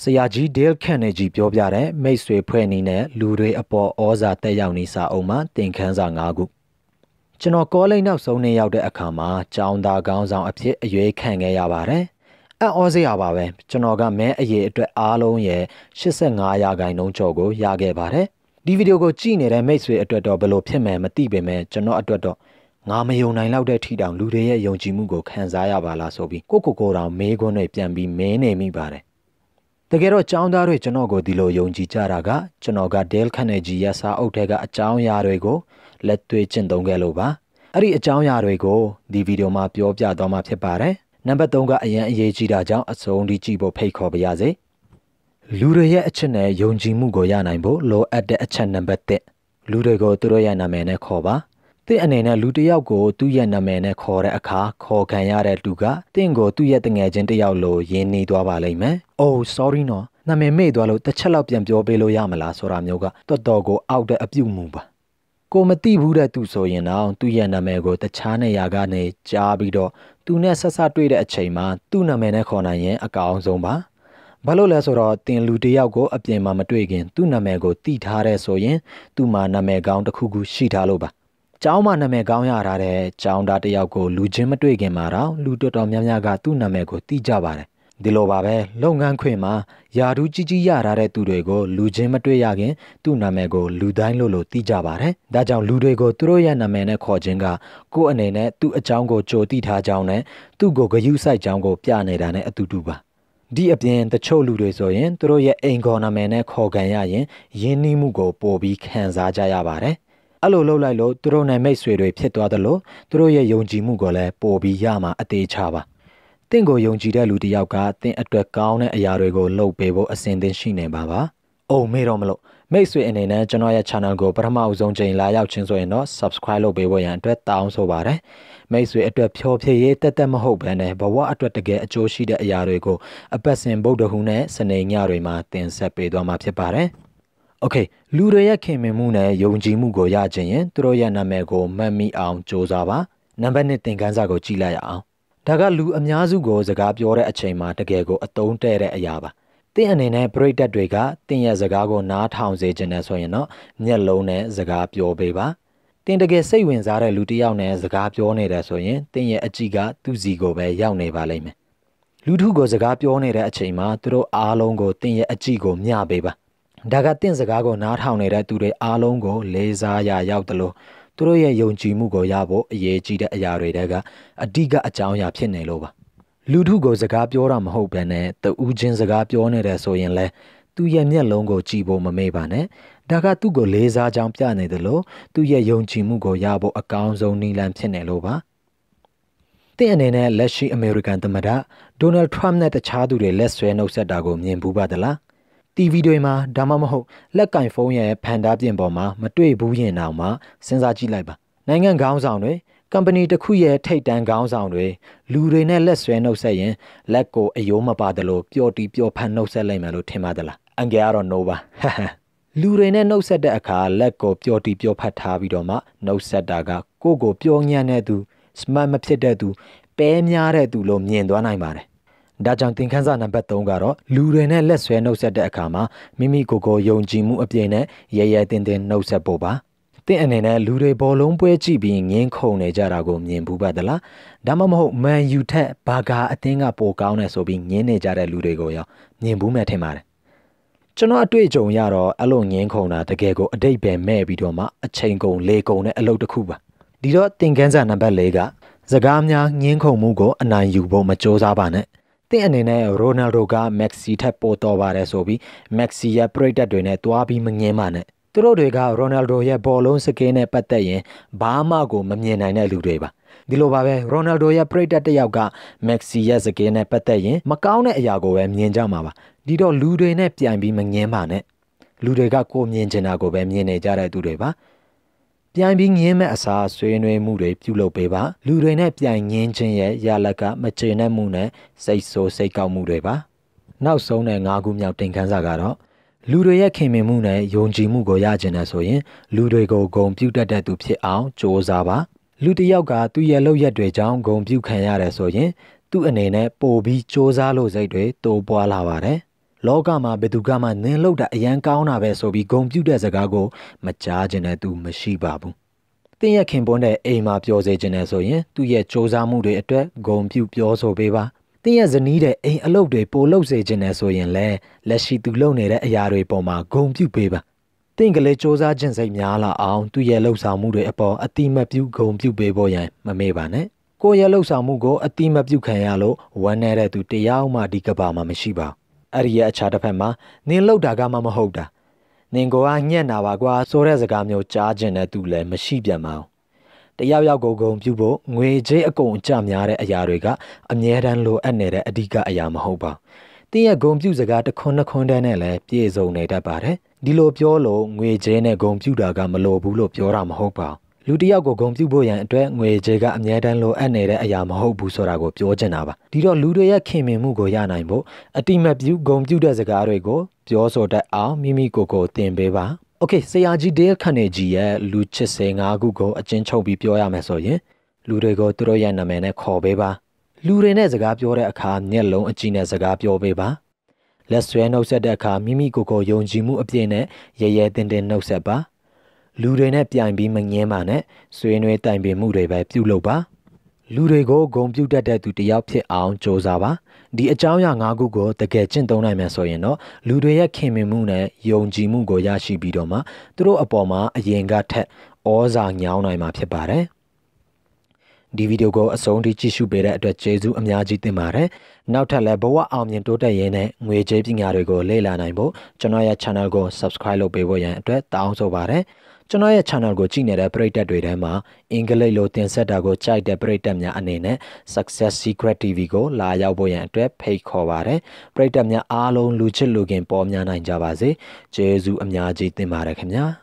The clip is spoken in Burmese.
ဆရာကြီးဒေးလ်ခန့်နေကြီးပြောပြတဲ့မိတ်ဆွေဖွဲ့အနေနဲ့လူတွေအပေါ်ဩဇာတက်ရောက်နေစာအုပ်မှာသင်ခန်းစာ၅ခုကျွန်တော်ကောလိပ်နောက်ဆုံးနေရောက်တဲ့အခါမှာကျောင်းသားကောင်းဆောင်အဖြစ်အရွေးခံခဲ့ရပါတယ်အံ့ဩစရာပါပဲကျွန်တော်ကမဲအရေးအတွက်အားလုံးရဲ့85ရာခိုင်နှုန်းကျော်ကိုရခဲ့ပါတယ်ဒီဗီဒီယိုကိုကြည့်နေတဲ့မိတ်ဆွေအတွက်တော့ဘလို့ဖြစ်မယ်မသိပေမဲ့ကျွန်တော်အတွက်တော့ငါမယုံနိုင်လောက်တဲ့ထီတောင်လူတွေရဲ့ယုံကြည်မှုကိုခံစားရပါလားဆိုပြီးကိုကိုကိုတောင်မေးခွန်းတွေပြန်ပြီးမင်းနေမိပါတယ်တကယ်တော့ចောင်းသားတွေကျွန်တော်ကိုဒီလိုယုံကြည်ကြတာကကျွန်တော်က Dale Carnegie ရစာအုပ်ထဲကအကြောင်းအရာတွေကိုလက်တွေ့ကျင့်သုံးခဲ့လို့ပါအဲ့ဒီအကြောင်းအရာတွေကိုဒီဗီဒီယိုမှာပြောပြသွားမှာဖြစ်ပါတယ်နံပါတ်3ကအရင်အရေးကြီးတာကြောင့်အဆုံးထိကြည့်ဖို့ဖိတ်ခေါ်ပါရစေလူတွေရဲ့အချက်နဲ့ယုံကြည်မှုကိုရနိုင်ဖို့လိုအပ်တဲ့အချက်နံပါတ်1လူတွေကိုသူတို့ရဲ့နာမည်နဲ့ခေါ်ပါ။တင့်အနေနဲ့လူတစ်ယောက်ကိုသူ့ရဲ့နာမည်နဲ့ခေါ်တဲ့အခါခေါ်ခံရတဲ့လူကတင့်ကိုသူ့ရဲ့တငယ်ချင်းတစ်ယောက်လိုရင်းနှီးသွားပါလိမ့်မယ်။ Oh sorry နော်။နာမည်မေ့သွားလို့တစ်ချက်လောက်ပြန်ပြောပေးလို့ရမလားဆိုတာမျိုးကတော်တော်ကိုအောက်တဲ့အပြုတ်မှုပါ။ကိုမသိဘူးတဲ့သူဆိုရင်တော့သူ့ရဲ့နာမည်ကို တခြားနေရာကနေကြားပြီးတော့သူနဲ့ဆက်ဆက်တွေ့တဲ့အချိန်မှာသူ့နာမည်နဲ့ခေါ်နိုင်ရင်အကောင်းဆုံးပါ။ဘာလို့လဲဆိုတော့တင်လူတယောက်ကိုအပြင်မှာမတွေ့ခင် သူ့နာမည်ကိုတိထားတဲ့ဆိုရင်သူ့မှာနာမည်ကောင်းတစ်ခုခုရှိထားလို့ပါကျောင်းမနာမည်ကောင်းရတာတဲ့ကျောင်းသားတယောက်ကိုလူချင်းမတွေ့ခင်မှာတော့လူတော်တော်များများကသူ့နာမည်ကိုသိကြပါတယ်ဒီလိုပါပဲလုပ်ငန်းခွင်မှာယာတူးကြီးကြီးရတာတဲ့သူတွေကိုလူချင်းမတွေ့ရခင်သူ့နာမည်ကိုလူတိုင်းလို့လို့သိကြပါတယ်။ဒါကြောင့်လူတွေကိုသူတို့ရဲ့နာမည်နဲ့ခေါ်ခြင်းကကိုယ့်အနေနဲ့သူ့အကြောင်းကိုကြိုသိထားကြောင်းနဲ့သူ့ကိုဂရုစိုက်ကြောင်းကိုပြနေတာနဲ့အတူတူပါ။ဒီအပြင်တချို့လူတွေဆိုရင်သူတို့ရဲ့အိမ်ခေါ်နာမည်နဲ့ခေါ်ခံရရင်ယဉ်နှီးမှုကိုပိုပြီးခံစားကြရပါတယ်။အဲ့လိုလှုပ်လိုက်လို့သူတို့နိုင်မိတ်ဆွေတွေဖြစ်သွားတယ်လို့သူတို့ရဲ့ယုံကြည်မှုကိုလည်းပို့ပြီးရမှာအသေးချပါတင့်ကိုယုံကြည်တဲ့လူတစ်ယောက်ကတင့်အတွက်ကောင်းတဲ့အရာတွေကိုလှုပ်ပေးဖို့အစဉ်သင့်ရှိနေပါပါအုံမေ့တော့မလို့မိတ်ဆွေအနေနဲ့ကျွန်တော်ရဲ့ channel ကိုပထမအဆုံးချိန်လာရောက်ခြင်းဆိုရင်တော့ subscribe လုပ်ပေးဖို့ရန်အတွက်တောင်းဆိုပါရစေ။မိတ်ဆွေအတွက်ဖြောဖြည့်ရေးတက်တက်မဟုတ်ဘဲနဲ့ဘဝအတွက်တကယ်အကျိုးရှိတဲ့အရာတွေကိုအပတ်စဉ်ဗုဒ္ဓဟူနဲ့စနေညတွေမှာတင်ဆက်ပေးသွားမှာဖြစ်ပါတယ်။โอเคလူတွေရဲ့ခင်မင်မှုနဲ့ယုံကြည်မှုကိုရခြင်းရင်သူတို့ရဲ့နာမည်ကိုမှတ်မိအောင်ကြိုးစားပါနံပါတ်1သင်ခန်းစာကိုကြည့်လိုက်ရအောင်ဒါကလူအများစုကိုစကားပြောတဲ့အချိန်မှာတကယ်ကိုအတုံးတဲ့တဲ့အရာပါသင်အနေနဲ့ပရိသတ်တွေကသင်ရဲ့စကားကိုနားထောင်စေချင်တယ်ဆိုရင်တော့မျက်လုံးနဲ့စကားပြောပေးပါသင်တကယ်စိတ်ဝင်စားတဲ့လူတစ်ယောက်နဲ့စကားပြောနေတယ်ဆိုရင်သင်ရဲ့အကြည့်ကသူ့စီကိုပဲရောက်နေပါလိမ့်မယ်လူထုကိုစကားပြောနေတဲ့အချိန်မှာသူတို့အားလုံးကိုသင်ရဲ့အကြည့်ကိုမျှပေးပါဒါကတင့်စကားကိုနားထောင်နေတဲ့သူတွေအားလုံးကိုလေးစားရရောက်တယ်လို့သူတို့ရဲ့ယုံကြည်မှုကိုရဖို့အရေးကြီးတဲ့အရာတွေတဲကအဓိကအကြောင်းအရာဖြစ်နေလို့ပါလူထုကိုစကားပြောတာမဟုတ်ဘဲနဲ့တူးချင်းစကားပြောနေတယ်ဆိုရင်လဲသူ့ရဲ့မျက်လုံးကိုကြည့်ဖို့မမေ့ပါနဲ့ဒါကသူ့ကိုလေးစားကြောင်းပြနေတယ်လို့သူ့ရဲ့ယုံကြည်မှုကိုရဖို့အကောင်းဆုံးနည်းလမ်းဖြစ်နေလို့ပါတဲ့အနေနဲ့လက်ရှိအမေရိကန်သမ္မတဒိုနယ်ထရမ့်နဲ့တခြားသူတွေလက်ဆွဲနှုတ်ဆက်တာကိုမြင်ဘူးပါသလား။ TV တွေမှာဒါမှမဟုတ်လက်ကင်ဖုန်းရဲ့ဖန်တားပြင်ပေါ်မှာမတွေ့ဘူးရင်တောင်မှစဉ်းစားကြည့်လိုက်ပါနိုင်ငံခေါင်းဆောင်တွေကုမ္ပဏီတစ်ခုရဲ့ထိတ်တန်းခေါင်းဆောင်တွေလူတွေနဲ့လက်ဆွဲနှုတ်ဆက်ရင်လက်ကိုအယိုးမပါသလိုပျော်တီပျော်ဖန်နှုတ်ဆက်လိုက်မယ်လို့ထင်ပါသလားအင်္ဂါကတော့ no ပါလူတွေနဲ့နှုတ်ဆက်တဲ့အခါလက်ကိုပျော်တီပျော်ဖတ်ထားပြီးတော့မှနှုတ်ဆက်တာကကိုယ့်ကိုပျော်ညံ့တဲ့သူ smart မဖြစ်တဲ့သူပဲများတဲ့သူလို့မြင်သွားနိုင်ပါတယ်ဒါကြောင့်သင်ခန်းစာနံပါတ်3ကတော့လူတွေနဲ့လက်ဆွဲနှုတ်ဆက်တဲ့အခါမှာမိမိကိုယ်ကိုယုံကြည်မှုအပြည့်နဲ့ရဲရဲတင်းတင်းနှုတ်ဆက်ဖို့ပါ။သင်အနေနဲ့လူတွေဘောလုံးပွဲကြည့်ပြီးငင်းခုန်နေကြတာကိုမြင်ဘူးပါသလား။ဒါမှမဟုတ်မန်ယူထက်ဘာဂါအသင်းကပိုကောင်းတယ်ဆိုပြီးငင်းနေကြတဲ့လူတွေကိုရောမြင်ဘူးမှထင်ပါတယ်။ကျွန်တော်အတွေ့အကြုံရတော့အဲ့လိုငင်းခုန်တာတကယ်ကိုအတိတ်ပဲမဲ့ပြီးတော့မှအချိန်ကုန်လေကုန်တဲ့အလုပ်တစ်ခုပါ။ဒီတော့သင်ခန်းစာနံပါတ်၄ကစကားများငင်းခုန်မှုကိုအနိုင်ယူဖို့မကြိုးစားပါနဲ့။တင့်အနေနဲ့ရိုနယ်ဒိုကမက်ဆီထက်ပိုတော်ပါတယ်ဆိုပြီးမက်ဆီရဲ့ပရိသတ်တွေနဲ့တွားပြီးမငင်းပါနဲ့သူတို့တွေကရိုနယ်ဒိုရဲ့ဘောလုံးစကင်းနဲ့ပတ်သက်ရင်ဘာမှကိုမမြင်နိုင်တဲ့လူတွေပါဒီလိုပါပဲရိုနယ်ဒိုရဲ့ပရိသတ်တစ်ယောက် ကမက်ဆီရဲ့စကင်းနဲ့ပတ်သက်ရင်မကောင်းတဲ့အရာကိုပဲမြင်ကြမှာပါဒီတော့လူတွေနဲ့ပြန်ပြီးမငင်းပါနဲ့လူတွေကကိုမြင်ချင်တာကိုပဲမြင်နေကြတဲ့သူတွေပါ။ပြိုင်ပြီးငင်းမဲ့အစားဆွေးနွေးမှုတွေပြုလုပ်ပေးပါလူတွေနဲ့ပြိုင်ငင်းခြင်းရဲ့ရလဒ်ကမကျေနပ်မှုနဲ့စိတ်ဆိုးစိတ်ကောက်မှုတွေပါနောက်ဆုံးတဲ့၅ခုမြောက်တင်ခန်းစာကတော့လူတွေရဲ့ခင်မင်မှုနဲ့ယုံကြည်မှုကိုရကျင်တယ်ဆိုရင်လူတွေကိုဂုံပြုတ်တတ်တဲ့သူဖြစ်အောင်ကြိုးစားပါလူတစ်ယောက်ကသူ့ရဲ့လုပ်ရက်တွေကြောင့်ဂုံပြုတ်ခံရတယ်ဆိုရင်သူ့အနေနဲ့ပိုပြီးစ조사လို့စိတ်တွေတိုးပွားလာပါတယ်လောကမှာဘယ်သူကမှနင်းလောက်တာအရန်ကောင်းတာပဲဆိုပြီးဂုံပြုတ်တဲ့စကားကိုမကြားခြင်းနဲ့သူမရှိပါဘူး။တင့်ရဲ့ခင်ပွန်းတဲ့အိမ်မှာပြောစေခြင်းနဲ့ဆိုရင်သူ့ရဲ့စ조사မှုတွေအတွက်ဂုံပြုတ်ပြောဆိုပေးပါ။တင်ရဇနီးတဲ့အိမ်အလုပ်တွေပိုလုပ်စေခြင်းနဲ့ဆိုရင်လည်းလက်ရှိသူလုပ်နေတဲ့အရာတွေပေါ်မှာဂုံပြုတ်ပေးပါ။တင့်ကလေးစ조사ခြင်းစိတ်များလာအောင်သူ့ရဲ့လှုပ်ဆောင်မှုတွေအပေါ်အတိမပြုဂုံပြုတ်ပေးဖို့ရန်မမေ့ပါနဲ့။ကိုယ့်ရဲ့လှုပ်ဆောင်မှုကိုအတိမပြုတ်ခံရလို့ဝမ်းနည်းတဲ့သူတရားမှဒီကဘာမှမရှိပါဘူး။အဲ့ဒီရဲ့အခြားတစ်ဖက်မှာနင်းလောက်တာကမှမဟုတ်တာနင်ကိုကညံ့တာပါကွာဆိုတဲ့စကားမျိုးကြားကျင်တဲ့သူလည်းမရှိပြန်ပါဘူးတယောက်ယောက်ကိုဂုံပြုဖို့ငွေကြေးအကုန်အကျများတဲ့အရာတွေကအမြဲတမ်းလိုအပ်နေတဲ့အဓိကအရာမဟုတ်ပါဘူးတင်းရဲ့ဂုံပြုစကားတစ်ခွန်းတစ်ခွန်းတန်းနဲ့လည်းပြည့်စုံနေတတ်ပါတယ်ဒီလိုပြောလို့ငွေကြေးနဲ့ဂုံပြူတာကမလိုဘူးလို့ပြောတာမဟုတ်ပါဘူးလူတယောက်ကိုဂုံပြုဖို့ရန်အတွက်ငွေကြေးကအမြဲတမ်းလိုအပ်နေတဲ့အရာမဟုတ်ဘူးဆိုတာကိုပြောချင်တာပါဒီတော့လူတွေရဲ့ခင်မင်မှုကိုရနိုင်ဖို့အတိမတ်ပြုဂုံပြုတဲ့စကားတွေကိုပြောဆိုတတ်အောင်မိမိကိုယ်ကိုသင်ပေးပါโอเคဆရာကြီး Dale Carnegie ရဲ့လူချစ်စေ၅ခုကိုအချင်းချုပ်ပြီးပြောရမယ်ဆိုရင်လူတွေကိုသူတို့ရဲ့နာမည်နဲ့ခေါ်ပေးပါလူတွေနဲ့စကားပြောတဲ့အခါမျက်လုံးအကြည့်နဲ့စကားပြောပေးပါလက်ဆွဲနှုတ်ဆက်တဲ့အခါမိမိကိုယ်ကိုယုံကြည်မှုအပြည့်နဲ့ရရဲတင်တင်နှုတ်ဆက်ပါလူတွေနဲ့ပြိုင်ပြီးမငင်းပါနဲ့ဆွေးနွေးတိုင်ပင်မှုတွေပဲပြုလုပ်ပါလူတွေကိုဂုံပြုတ်တတ်တဲ့သူတယောက်ဖြစ်အောင်ကြိုးစားပါဒီအကြောင်းအရာ၅ခုကိုတကယ်ကျင့်သုံးနိုင်မှဆိုရင်တော့လူတွေရဲ့ခင်မင်မှုနဲ့ယုံကြည်မှုကိုရရှိပြီးတော့မှသူတို့အပေါ်မှာအရင်ကထက်ဩဇာညောင်းနိုင်မှာဖြစ်ပါတယ်ဒီဗီဒီယိုကိုအဆုံးထိကြည့်ရှုပေးတဲ့အတွက်ကျေးဇူးအများကြီးတင်ပါတယ်။နောက်ထပ်လည်းဘဝအောင်မြင်တိုးတက်ရေးနဲ့ငွေကြေးပညာတွေကိုလေ့လာနိုင်ဖို့ကျွန်တော်ရဲ့ channel ကို subscribe လုပ်ပေးဖို့ရန်အတွက်တောင်းဆိုပါတယ်။ကျွန်တော်ရဲ့ channel ကိုကြည့်နေတဲ့ပရိသတ်တွေထဲမှာအင်္ဂလိပ်လိုတင်ဆက်တာကိုကြိုက်တဲ့ပရိသတ်များအနေနဲ့ Success Secret TV ကိုလာရောက်ဖို့ရန်အတွက်ဖိတ်ခေါ်ပါရယ်ပရိသတ်များအားလုံးလူချစ်လူခင် ပေါ်များနိုင်ကြပါစေကျေးဇူးအများကြီးတင်ပါတယ်ခင်ဗျာ